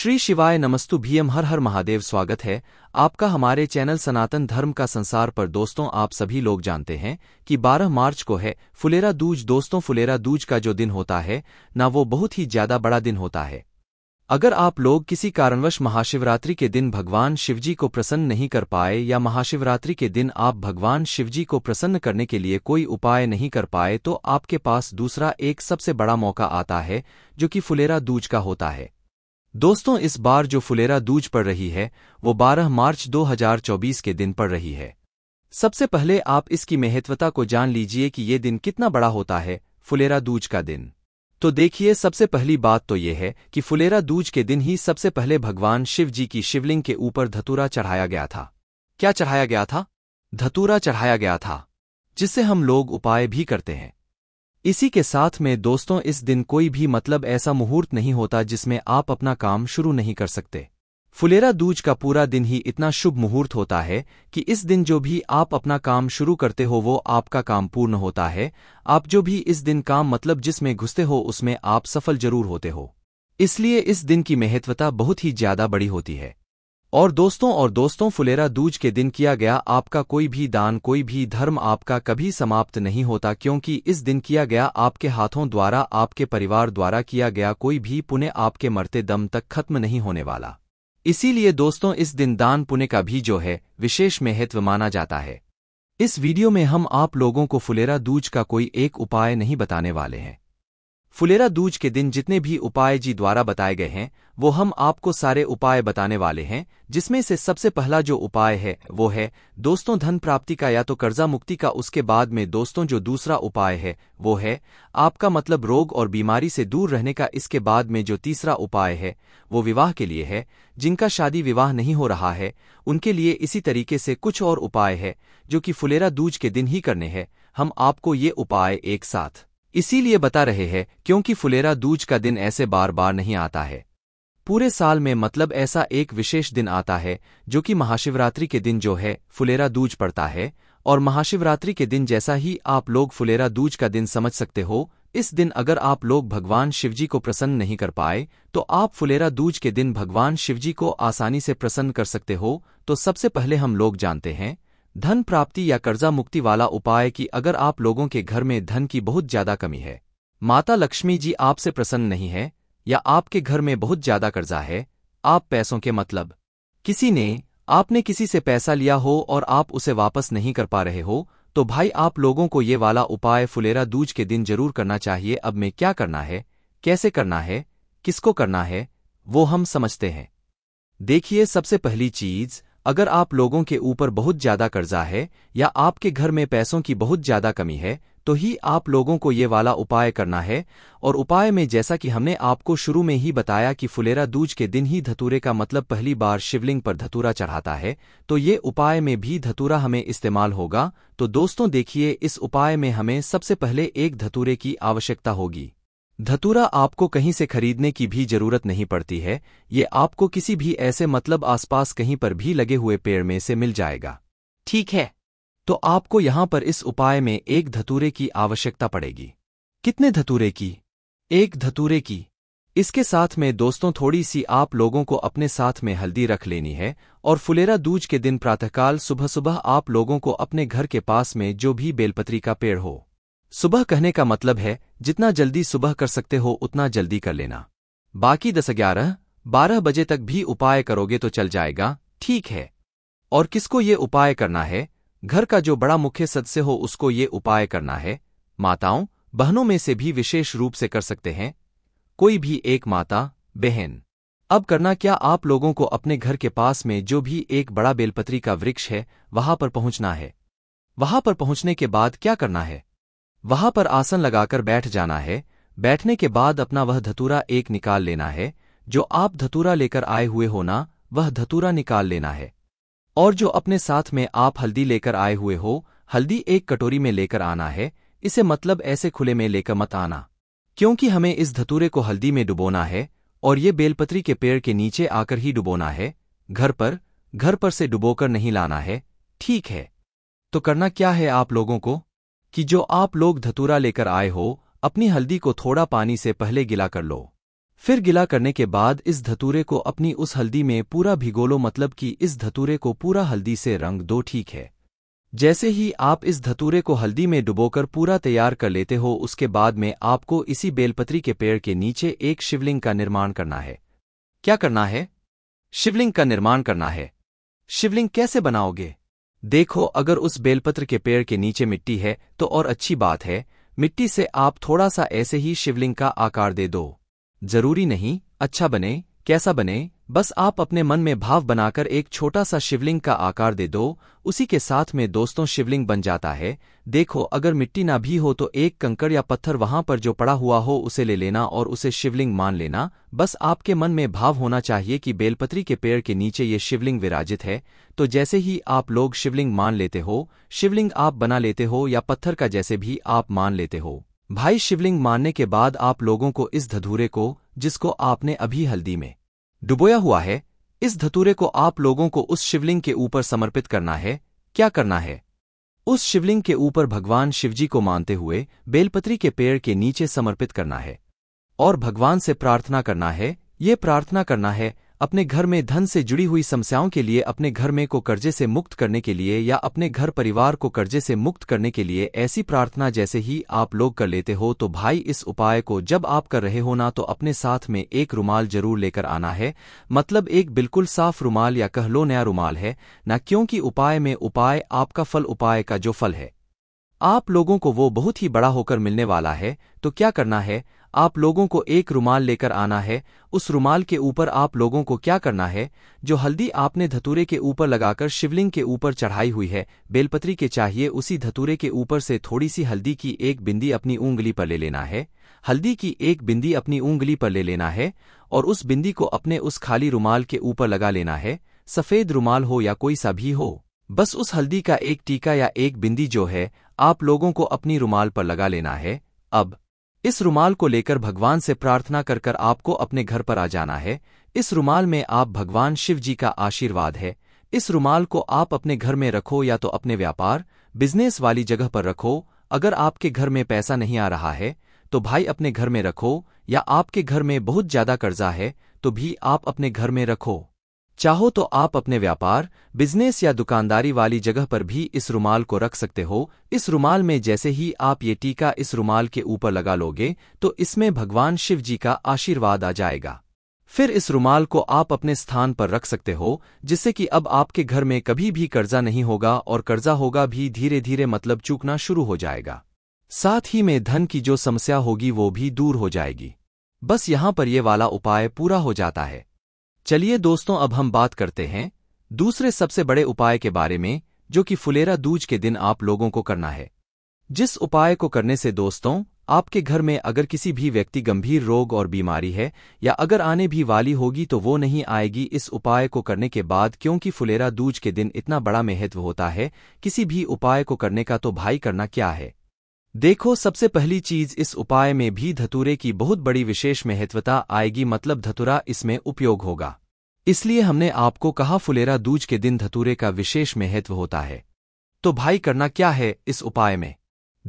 श्री शिवाय नमस्तु भीएम हर हर महादेव स्वागत है आपका हमारे चैनल सनातन धर्म का संसार पर दोस्तों आप सभी लोग जानते हैं कि 12 मार्च को है फुलेरा दूज दोस्तों फुलेरा दूज का जो दिन होता है ना वो बहुत ही ज्यादा बड़ा दिन होता है अगर आप लोग किसी कारणवश महाशिवरात्रि के दिन भगवान शिवजी को प्रसन्न नहीं कर पाए या महाशिवरात्रि के दिन आप भगवान शिवजी को प्रसन्न करने के लिए कोई उपाय नहीं कर पाए तो आपके पास दूसरा एक सबसे बड़ा मौका आता है जो कि फुलेरा दूज का होता है दोस्तों इस बार जो फुलेरा दूज पड़ रही है वो 12 मार्च 2024 के दिन पड़ रही है सबसे पहले आप इसकी महत्वता को जान लीजिए कि ये दिन कितना बड़ा होता है फुलेरा दूज का दिन तो देखिए सबसे पहली बात तो ये है कि फुलेरा दूज के दिन ही सबसे पहले भगवान शिव जी की शिवलिंग के ऊपर धतूरा चढ़ाया गया था क्या चढ़ाया गया था धतूरा चढ़ाया गया था जिससे हम लोग उपाय भी करते हैं इसी के साथ में दोस्तों इस दिन कोई भी मतलब ऐसा मुहूर्त नहीं होता जिसमें आप अपना काम शुरू नहीं कर सकते फुलेरा दूज का पूरा दिन ही इतना शुभ मुहूर्त होता है कि इस दिन जो भी आप अपना काम शुरू करते हो वो आपका काम पूर्ण होता है आप जो भी इस दिन काम मतलब जिसमें घुसते हो उसमें आप सफल जरूर होते हो इसलिए इस दिन की महत्वता बहुत ही ज्यादा बड़ी होती है और दोस्तों और दोस्तों फुलेरा दूज के दिन किया गया आपका कोई भी दान कोई भी धर्म आपका कभी समाप्त नहीं होता क्योंकि इस दिन किया गया आपके हाथों द्वारा आपके परिवार द्वारा किया गया कोई भी पुण्य आपके मरते दम तक खत्म नहीं होने वाला इसीलिए दोस्तों इस दिन दान पुण्य का भी जो है विशेष महत्व माना जाता है इस वीडियो में हम आप लोगों को फुलेरा दूज का कोई एक उपाय नहीं बताने वाले हैं फुलेरा दूज के दिन जितने भी उपाय जी द्वारा बताए गए हैं वो हम आपको सारे उपाय बताने वाले हैं जिसमें से सबसे पहला जो उपाय है वो है दोस्तों धन प्राप्ति का या तो कर्जा मुक्ति का उसके बाद में दोस्तों जो दूसरा उपाय है वो है आपका मतलब रोग और बीमारी से दूर रहने का इसके बाद में जो तीसरा उपाय है वो विवाह के लिए है जिनका शादी विवाह नहीं हो रहा है उनके लिए इसी तरीके से कुछ और उपाय है जो कि फुलेरा दूज के दिन ही करने हैं हम आपको ये उपाय एक साथ इसीलिए बता रहे हैं क्योंकि फुलेरा दूज का दिन ऐसे बार बार नहीं आता है पूरे साल में मतलब ऐसा एक विशेष दिन आता है जो कि महाशिवरात्रि के दिन जो है फुलेरा दूज पड़ता है और महाशिवरात्रि के दिन जैसा ही आप लोग फुलेरा दूज का दिन समझ सकते हो इस दिन अगर आप लोग भगवान शिवजी को प्रसन्न नहीं कर पाए तो आप फुलेरा दूज के दिन भगवान शिवजी को आसानी से प्रसन्न कर सकते हो तो सबसे पहले हम लोग जानते हैं धन प्राप्ति या कर्जा मुक्ति वाला उपाय कि अगर आप लोगों के घर में धन की बहुत ज्यादा कमी है माता लक्ष्मी जी आपसे प्रसन्न नहीं है या आपके घर में बहुत ज्यादा कर्जा है आप पैसों के मतलब किसी ने आपने किसी से पैसा लिया हो और आप उसे वापस नहीं कर पा रहे हो तो भाई आप लोगों को ये वाला उपाय फुलेरा दूज के दिन जरूर करना चाहिए अब में क्या करना है कैसे करना है किसको करना है वो हम समझते हैं देखिए सबसे पहली चीज़ अगर आप लोगों के ऊपर बहुत ज्यादा कर्जा है या आपके घर में पैसों की बहुत ज्यादा कमी है तो ही आप लोगों को ये वाला उपाय करना है और उपाय में जैसा कि हमने आपको शुरू में ही बताया कि फुलेरा दूज के दिन ही धतूरे का मतलब पहली बार शिवलिंग पर धतूरा चढ़ाता है तो ये उपाय में भी धतूरा हमें इस्तेमाल होगा तो दोस्तों देखिए इस उपाय में हमें सबसे पहले एक धतूरे की आवश्यकता होगी धतूरा आपको कहीं से खरीदने की भी जरूरत नहीं पड़ती है ये आपको किसी भी ऐसे मतलब आसपास कहीं पर भी लगे हुए पेड़ में से मिल जाएगा ठीक है तो आपको यहाँ पर इस उपाय में एक धतूरे की आवश्यकता पड़ेगी कितने धतूरे की एक धतूरे की इसके साथ में दोस्तों थोड़ी सी आप लोगों को अपने साथ में हल्दी रख लेनी है और फुलेरा दूज के दिन प्रातःकाल सुबह सुबह आप लोगों को अपने घर के पास में जो भी बेलपत्री का पेड़ हो सुबह कहने का मतलब है जितना जल्दी सुबह कर सकते हो उतना जल्दी कर लेना बाकी दस ग्यारह बारह बजे तक भी उपाय करोगे तो चल जाएगा ठीक है और किसको ये उपाय करना है घर का जो बड़ा मुख्य सदस्य हो उसको ये उपाय करना है माताओं बहनों में से भी विशेष रूप से कर सकते हैं कोई भी एक माता बहन अब करना क्या आप लोगों को अपने घर के पास में जो भी एक बड़ा बेलपत्री का वृक्ष है वहां पर पहुंचना है वहां पर पहुंचने के बाद क्या करना है वहां पर आसन लगाकर बैठ जाना है बैठने के बाद अपना वह धतूरा एक निकाल लेना है जो आप धतूरा लेकर आए हुए होना वह धतूरा निकाल लेना है और जो अपने साथ में आप हल्दी लेकर आए हुए हो हल्दी एक कटोरी में लेकर आना है इसे मतलब ऐसे खुले में लेकर मत आना क्योंकि हमें इस धतूरे को हल्दी में डुबोना है और ये बेलपत्री के पेड़ के नीचे आकर ही डुबोना है घर पर घर पर से डुबोकर नहीं लाना है ठीक है तो करना क्या है आप लोगों को कि जो आप लोग धतूरा लेकर आए हो अपनी हल्दी को थोड़ा पानी से पहले गिला कर लो फिर गिला करने के बाद इस धतूरे को अपनी उस हल्दी में पूरा भिगो लो मतलब कि इस धतूरे को पूरा हल्दी से रंग दो ठीक है जैसे ही आप इस धतूरे को हल्दी में डुबोकर पूरा तैयार कर लेते हो उसके बाद में आपको इसी बेलपत्री के पेड़ के नीचे एक शिवलिंग का निर्माण करना है क्या करना है शिवलिंग का निर्माण करना है शिवलिंग कैसे बनाओगे देखो अगर उस बेलपत्र के पेड़ के नीचे मिट्टी है तो और अच्छी बात है मिट्टी से आप थोड़ा सा ऐसे ही शिवलिंग का आकार दे दो जरूरी नहीं अच्छा बने कैसा बने बस आप अपने मन में भाव बनाकर एक छोटा सा शिवलिंग का आकार दे दो उसी के साथ में दोस्तों शिवलिंग बन जाता है देखो अगर मिट्टी ना भी हो तो एक कंकड़ या पत्थर वहां पर जो पड़ा हुआ हो उसे ले लेना और उसे शिवलिंग मान लेना बस आपके मन में भाव होना चाहिए कि बेलपत्री के पेड़ के नीचे ये शिवलिंग विराजित है तो जैसे ही आप लोग शिवलिंग मान लेते हो शिवलिंग आप बना लेते हो या पत्थर का जैसे भी आप मान लेते हो भाई शिवलिंग मानने के बाद आप लोगों को इस धधूरे को जिसको आपने अभी हल्दी में डुबोया हुआ है इस धतूरे को आप लोगों को उस शिवलिंग के ऊपर समर्पित करना है क्या करना है उस शिवलिंग के ऊपर भगवान शिवजी को मानते हुए बेलपत्री के पेड़ के नीचे समर्पित करना है और भगवान से प्रार्थना करना है ये प्रार्थना करना है अपने घर में धन से जुड़ी हुई समस्याओं के लिए अपने घर में को कर्जे से मुक्त करने के लिए या अपने घर परिवार को कर्जे से मुक्त करने के लिए ऐसी प्रार्थना जैसे ही आप लोग कर लेते हो तो भाई इस उपाय को जब आप कर रहे हो ना तो अपने साथ में एक रुमाल जरूर लेकर आना है मतलब एक बिल्कुल साफ रुमाल या कह लो नया रुमाल है न क्योंकि उपाय में उपाय आपका फल उपाय का जो फल है आप लोगों को वो बहुत ही बड़ा होकर मिलने वाला है तो क्या करना है आप लोगों को एक रुमाल लेकर आना है उस रुमाल के ऊपर आप लोगों को क्या करना है जो हल्दी आपने धतूरे के ऊपर लगाकर शिवलिंग के ऊपर चढ़ाई हुई है बेलपत्री के चाहिए उसी धतूरे के ऊपर से थोड़ी सी हल्दी की एक बिंदी अपनी उंगली पर ले लेना है हल्दी की एक बिंदी अपनी उंगली पर ले लेना है और उस बिंदी को अपने उस खाली रुमाल के ऊपर लगा लेना है सफ़ेद रुमाल हो या कोई सा भी हो बस उस हल्दी का एक टीका या एक बिंदी जो है आप लोगों को अपनी रुमाल पर लगा लेना है अब इस रुमाल को लेकर भगवान से प्रार्थना कर कर आपको अपने घर पर आ जाना है इस रुमाल में आप भगवान शिव जी का आशीर्वाद है इस रुमाल को आप अपने घर में रखो या तो अपने व्यापार बिजनेस वाली जगह पर रखो अगर आपके घर में पैसा नहीं आ रहा है तो भाई अपने घर में रखो या आपके घर में बहुत ज्यादा कर्जा है तो भी आप अपने घर में रखो चाहो तो आप अपने व्यापार बिजनेस या दुकानदारी वाली जगह पर भी इस रुमाल को रख सकते हो इस रुमाल में जैसे ही आप ये टीका इस रुमाल के ऊपर लगा लोगे तो इसमें भगवान शिव जी का आशीर्वाद आ जाएगा फिर इस रुमाल को आप अपने स्थान पर रख सकते हो जिससे कि अब आपके घर में कभी भी कर्जा नहीं होगा और कर्जा होगा भी धीरे धीरे मतलब चूकना शुरू हो जाएगा साथ ही में धन की जो समस्या होगी वो भी दूर हो जाएगी बस यहां पर ये वाला उपाय पूरा हो जाता है चलिए दोस्तों अब हम बात करते हैं दूसरे सबसे बड़े उपाय के बारे में जो कि फुलेरा दूज के दिन आप लोगों को करना है जिस उपाय को करने से दोस्तों आपके घर में अगर किसी भी व्यक्ति गंभीर रोग और बीमारी है या अगर आने भी वाली होगी तो वो नहीं आएगी इस उपाय को करने के बाद क्योंकि फुलेरा दूज के दिन इतना बड़ा महत्व होता है किसी भी उपाय को करने का तो भाई करना क्या है देखो सबसे पहली चीज इस उपाय में भी धतूरे की बहुत बड़ी विशेष महत्वता आएगी मतलब धतुरा इसमें उपयोग होगा इसलिए हमने आपको कहा फुलेरा दूज के दिन धतूरे का विशेष महत्व होता है तो भाई करना क्या है इस उपाय में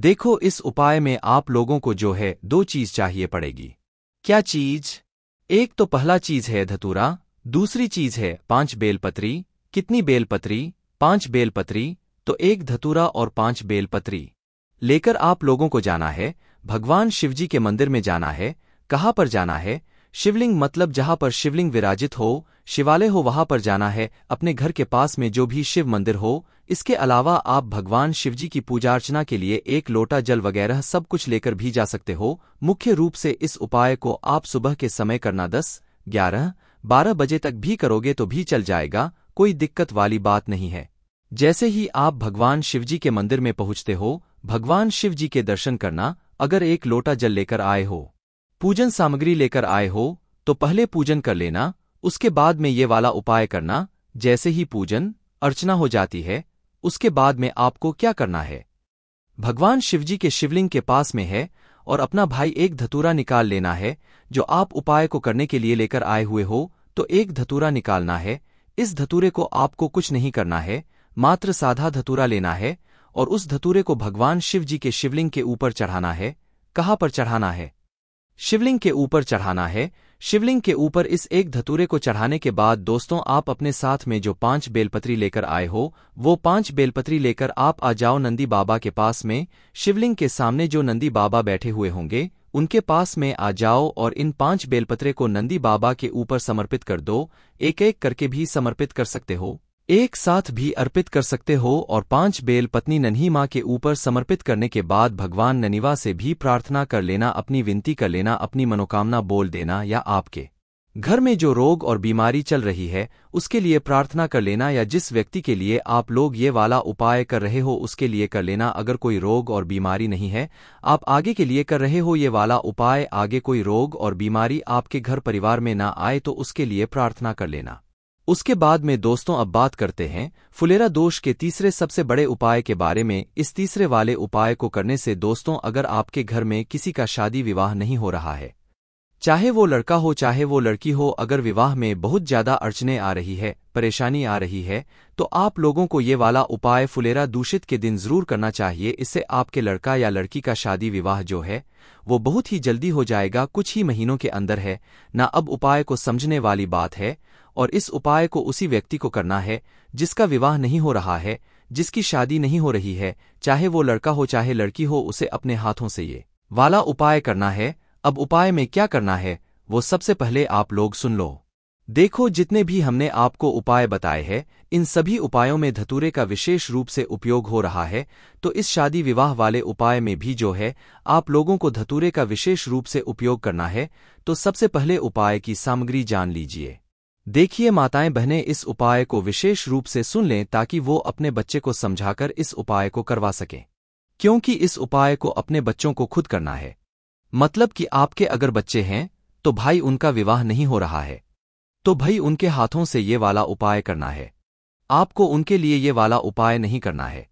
देखो इस उपाय में आप लोगों को जो है दो चीज चाहिए पड़ेगी क्या चीज एक तो पहला चीज है धतूरा दूसरी चीज है पांच बेलपत्री कितनी बेलपत्री पांच बेलपत्री तो एक धतूरा और पांच बेलपत्री लेकर आप लोगों को जाना है भगवान शिवजी के मंदिर में जाना है कहाँ पर जाना है शिवलिंग मतलब जहाँ पर शिवलिंग विराजित हो शिवालय हो वहाँ पर जाना है अपने घर के पास में जो भी शिव मंदिर हो इसके अलावा आप भगवान शिवजी की पूजा अर्चना के लिए एक लोटा जल वगैरह सब कुछ लेकर भी जा सकते हो मुख्य रूप से इस उपाय को आप सुबह के समय करना दस ग्यारह बारह बजे तक भी करोगे तो भी चल जाएगा कोई दिक्कत वाली बात नहीं है जैसे ही आप भगवान शिवजी के मंदिर में पहुंचते हो भगवान शिव जी के दर्शन करना अगर एक लोटा जल लेकर आए हो पूजन सामग्री लेकर आए हो तो पहले पूजन कर लेना उसके बाद में ये वाला उपाय करना जैसे ही पूजन अर्चना हो जाती है उसके बाद में आपको क्या करना है भगवान शिवजी के शिवलिंग के पास में है और अपना भाई एक धतूरा निकाल लेना है जो आप उपाय को करने के लिए लेकर आए हुए हो तो एक धतूरा निकालना है इस धतूरे को आपको कुछ नहीं करना है मात्र साधा धतूरा लेना है और उस धतूरे को भगवान शिव जी के शिवलिंग के ऊपर चढ़ाना है कहाँ पर चढ़ाना है शिवलिंग के ऊपर चढ़ाना है शिवलिंग के ऊपर इस एक धतूरे को चढ़ाने के बाद दोस्तों आप अपने साथ में जो पांच बेलपत्री लेकर आए हो वो पांच बेलपत्री लेकर आप आ जाओ नंदी बाबा के पास में शिवलिंग के सामने जो नंदी बाबा बैठे हुए होंगे उनके पास में आ जाओ और इन पांच बेलपत्रे को नंदी बाबा के ऊपर समर्पित कर दो एक एक करके भी समर्पित कर सकते हो एक साथ भी अर्पित कर सकते हो और पांच बेल पत्नी नन्ही माँ के ऊपर समर्पित करने के बाद भगवान ननिवा से भी प्रार्थना कर लेना अपनी विनती कर लेना अपनी मनोकामना बोल देना या आपके घर में जो रोग और बीमारी चल रही है उसके लिए प्रार्थना कर लेना या जिस व्यक्ति के लिए आप लोग ये वाला उपाय कर रहे हो उसके लिए कर लेना अगर कोई रोग और बीमारी नहीं है आप आगे के लिए कर रहे हो ये वाला उपाय आगे कोई रोग और बीमारी आपके घर परिवार में ना आए तो उसके लिए प्रार्थना कर लेना उसके बाद में दोस्तों अब बात करते हैं फुलेरा दोष के तीसरे सबसे बड़े उपाय के बारे में इस तीसरे वाले उपाय को करने से दोस्तों अगर आपके घर में किसी का शादी विवाह नहीं हो रहा है चाहे वो लड़का हो चाहे वो लड़की हो अगर विवाह में बहुत ज्यादा अड़चने आ रही है परेशानी आ रही है तो आप लोगों को ये वाला उपाय फुलेरा दूषित के दिन जरूर करना चाहिए इससे आपके लड़का या लड़की का शादी विवाह जो है वो बहुत ही जल्दी हो जाएगा कुछ ही महीनों के अंदर है ना अब उपाय को समझने वाली बात है और इस उपाय को उसी व्यक्ति को करना है जिसका विवाह नहीं हो रहा है जिसकी शादी नहीं हो रही है चाहे वो लड़का हो चाहे लड़की हो उसे अपने हाथों से ये वाला उपाय करना है अब उपाय में क्या करना है वो सबसे पहले आप लोग सुन लो देखो जितने भी हमने आपको उपाय बताए हैं इन सभी उपायों में धतूरे का विशेष रूप से उपयोग हो रहा है तो इस शादी विवाह वाले उपाय में भी जो है आप लोगों को धतूरे का विशेष रूप से उपयोग करना है तो सबसे पहले उपाय की सामग्री जान लीजिए देखिए माताएं बहनें इस उपाय को विशेष रूप से सुन लें ताकि वो अपने बच्चे को समझाकर इस उपाय को करवा सकें क्योंकि इस उपाय को अपने बच्चों को खुद करना है मतलब कि आपके अगर बच्चे हैं तो भाई उनका विवाह नहीं हो रहा है तो भाई उनके हाथों से ये वाला उपाय करना है आपको उनके लिए ये वाला उपाय नहीं करना है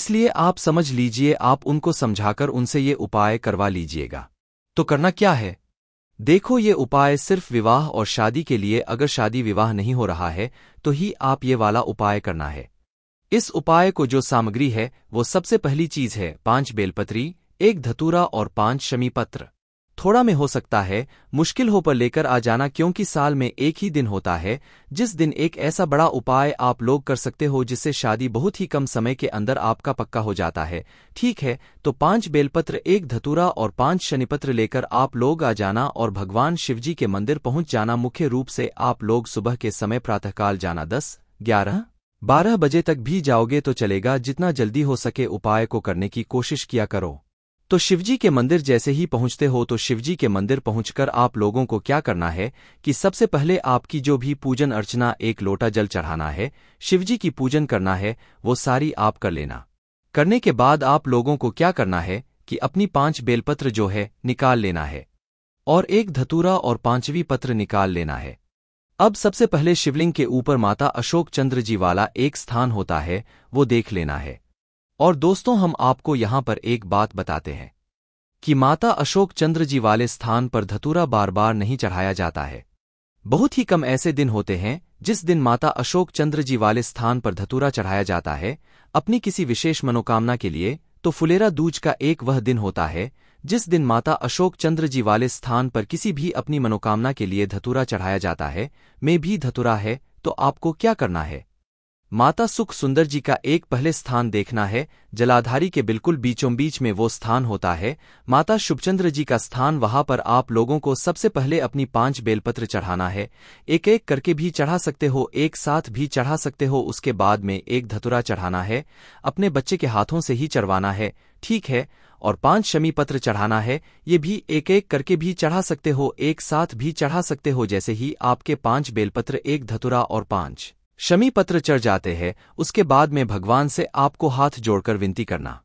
इसलिए आप समझ लीजिए आप उनको समझाकर उनसे ये उपाय करवा लीजिएगा तो करना क्या है देखो ये उपाय सिर्फ विवाह और शादी के लिए अगर शादी विवाह नहीं हो रहा है तो ही आप ये वाला उपाय करना है इस उपाय को जो सामग्री है वो सबसे पहली चीज है पांच बेलपत्री एक धतूरा और पांच शमीपत्र थोड़ा में हो सकता है मुश्किल हो पर लेकर आ जाना क्योंकि साल में एक ही दिन होता है जिस दिन एक ऐसा बड़ा उपाय आप लोग कर सकते हो जिससे शादी बहुत ही कम समय के अंदर आपका पक्का हो जाता है ठीक है तो पांच बेलपत्र एक धतूरा और पांच शनिपत्र लेकर आप लोग आ जाना और भगवान शिवजी के मंदिर पहुंच जाना मुख्य रूप से आप लोग सुबह के समय प्रातःकाल जाना दस ग्यारह बारह बजे तक भी जाओगे तो चलेगा जितना जल्दी हो सके उपाय को करने की कोशिश किया करो तो शिवजी के मंदिर जैसे ही पहुंचते हो तो शिवजी के मंदिर पहुंचकर आप लोगों को क्या करना है कि सबसे पहले आपकी जो भी पूजन अर्चना एक लोटा जल चढ़ाना है शिवजी की पूजन करना है वो सारी आप कर लेना करने के बाद आप लोगों को क्या करना है कि अपनी पांच बेलपत्र जो है निकाल लेना है और एक धतूरा और पांचवी पत्र निकाल लेना है अब सबसे पहले शिवलिंग के ऊपर माता अशोक चंद्र जी वाला एक स्थान होता है वो देख लेना है और दोस्तों हम आपको यहाँ पर एक बात बताते हैं कि माता अशोक चंद्र जी वाले स्थान पर धतूरा बार बार नहीं चढ़ाया जाता है बहुत ही कम ऐसे दिन होते हैं जिस दिन माता अशोक चंद्र जी वाले स्थान पर धतूरा चढ़ाया जाता है अपनी किसी विशेष मनोकामना के लिए तो फुलेरा दूज का एक वह दिन होता है जिस दिन माता अशोक चंद्र जी वाले स्थान पर किसी भी अपनी मनोकामना के लिए धतूरा चढ़ाया जाता है मैं भी धतूरा है तो आपको क्या करना है माता सुख सुंदर जी का एक पहले स्थान देखना है जलाधारी के बिल्कुल बीचों बीच में वो स्थान होता है माता शुभचंद्र जी का स्थान वहां पर आप लोगों को सबसे पहले अपनी पांच बेलपत्र चढ़ाना है एक एक करके भी चढ़ा सकते हो एक साथ भी चढ़ा सकते हो उसके बाद में एक धतुरा चढ़ाना है अपने बच्चे के हाथों से ही चढ़वाना है ठीक है और पांच शमी पत्र चढ़ाना है ये भी एक एक करके भी चढ़ा सकते हो एक साथ भी चढ़ा सकते हो जैसे ही आपके पांच बेलपत्र एक धतुरा और पांच शमी पत्र चढ़ जाते हैं उसके बाद में भगवान से आपको हाथ जोड़कर विनती करना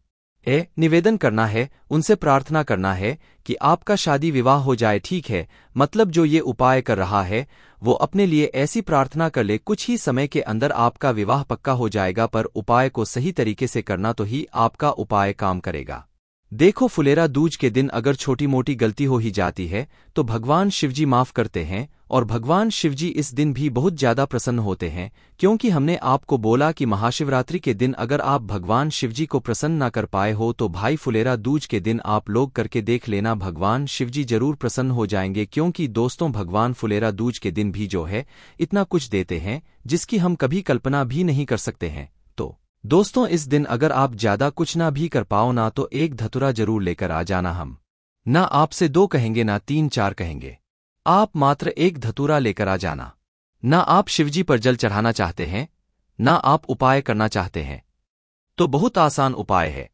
ए निवेदन करना है उनसे प्रार्थना करना है कि आपका शादी विवाह हो जाए ठीक है मतलब जो ये उपाय कर रहा है वो अपने लिए ऐसी प्रार्थना कर ले कुछ ही समय के अंदर आपका विवाह पक्का हो जाएगा पर उपाय को सही तरीके से करना तो ही आपका उपाय काम करेगा देखो फुलेरा दूज के दिन अगर छोटी मोटी गलती हो ही जाती है तो भगवान शिवजी माफ करते हैं और भगवान शिवजी इस दिन भी बहुत ज्यादा प्रसन्न होते हैं क्योंकि हमने आपको बोला कि महाशिवरात्रि के दिन अगर आप भगवान शिवजी को प्रसन्न ना कर पाए हो तो भाई फुलेरा दूज के दिन आप लोग करके देख लेना भगवान शिवजी जरूर प्रसन्न हो जाएंगे क्योंकि दोस्तों भगवान फुलेरा दूज के दिन भी जो है इतना कुछ देते हैं जिसकी हम कभी कल्पना भी नहीं कर सकते हैं तो दोस्तों इस दिन अगर आप ज्यादा कुछ ना भी कर पाओ ना तो एक धतुरा जरूर लेकर आ जाना हम ना आपसे दो कहेंगे ना तीन चार कहेंगे आप मात्र एक धतूरा लेकर आ जाना ना आप शिवजी पर जल चढ़ाना चाहते हैं ना आप उपाय करना चाहते हैं तो बहुत आसान उपाय है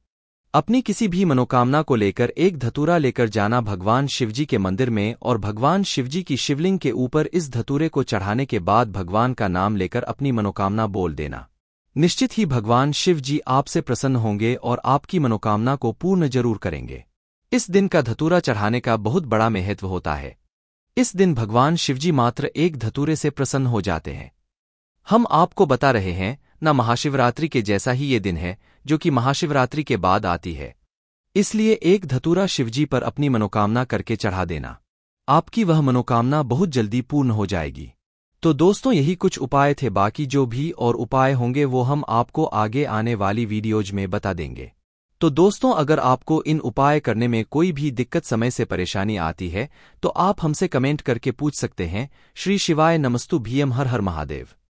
अपनी किसी भी मनोकामना को लेकर एक धतूरा लेकर जाना भगवान शिवजी के मंदिर में और भगवान शिवजी की शिवलिंग के ऊपर इस धतूरे को चढ़ाने के बाद भगवान का नाम लेकर अपनी मनोकामना बोल देना निश्चित ही भगवान शिव जी आपसे प्रसन्न होंगे और आपकी मनोकामना को पूर्ण जरूर करेंगे इस दिन का धतूरा चढ़ाने का बहुत बड़ा महत्व होता है इस दिन भगवान शिवजी मात्र एक धतूरे से प्रसन्न हो जाते हैं हम आपको बता रहे हैं न महाशिवरात्रि के जैसा ही ये दिन है जो कि महाशिवरात्रि के बाद आती है इसलिए एक धतूरा शिवजी पर अपनी मनोकामना करके चढ़ा देना आपकी वह मनोकामना बहुत जल्दी पूर्ण हो जाएगी तो दोस्तों यही कुछ उपाय थे बाकी जो भी और उपाय होंगे वो हम आपको आगे आने वाली वीडियोज में बता देंगे तो दोस्तों अगर आपको इन उपाय करने में कोई भी दिक्कत समय से परेशानी आती है तो आप हमसे कमेंट करके पूछ सकते हैं श्री शिवाय नमस्तु भीएम हर हर महादेव